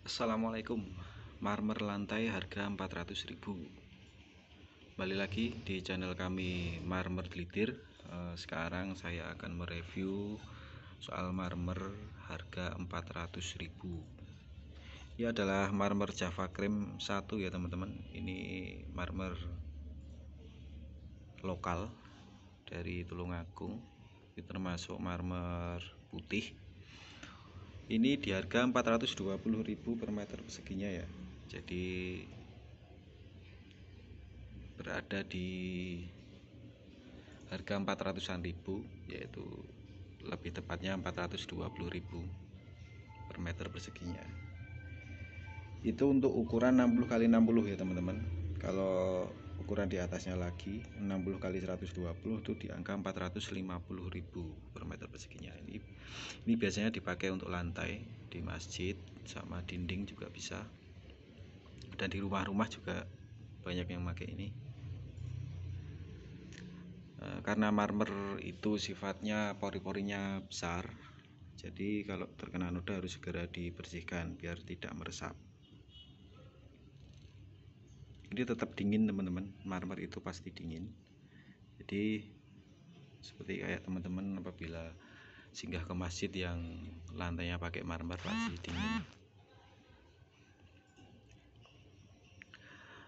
Assalamualaikum Marmer lantai harga 400 ribu. Kembali lagi di channel kami Marmer Glitir eh, Sekarang saya akan mereview Soal marmer harga 400 ribu. Ini adalah marmer Java Cream 1 ya teman-teman Ini marmer lokal Dari Tulungagung Ini termasuk marmer putih ini di harga 420.000 per meter perseginya ya jadi berada di harga 400-an ribu yaitu lebih tepatnya 420.000 per meter perseginya itu untuk ukuran 60 kali 60 ya teman-teman kalau ukuran di atasnya lagi 60 kali 120 itu di angka 450.000 per meter perseginya ini ini biasanya dipakai untuk lantai di masjid sama dinding juga bisa dan di rumah-rumah juga banyak yang pakai ini e, karena marmer itu sifatnya pori-porinya besar jadi kalau terkena noda harus segera dibersihkan biar tidak meresap dia tetap dingin teman-teman marmer itu pasti dingin jadi seperti kayak teman-teman apabila singgah ke masjid yang lantainya pakai marmer pasti dingin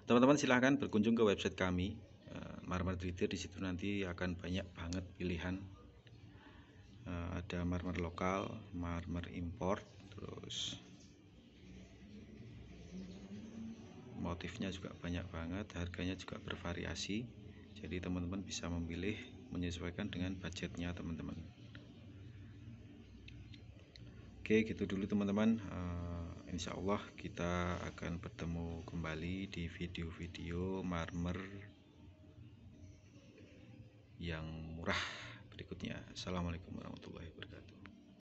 teman-teman silahkan berkunjung ke website kami eh, marmer Twitter di situ nanti akan banyak banget pilihan eh, ada marmer lokal marmer import motifnya juga banyak banget harganya juga bervariasi jadi teman-teman bisa memilih menyesuaikan dengan budgetnya teman-teman oke gitu dulu teman-teman uh, insya Allah kita akan bertemu kembali di video-video marmer yang murah berikutnya assalamualaikum warahmatullahi wabarakatuh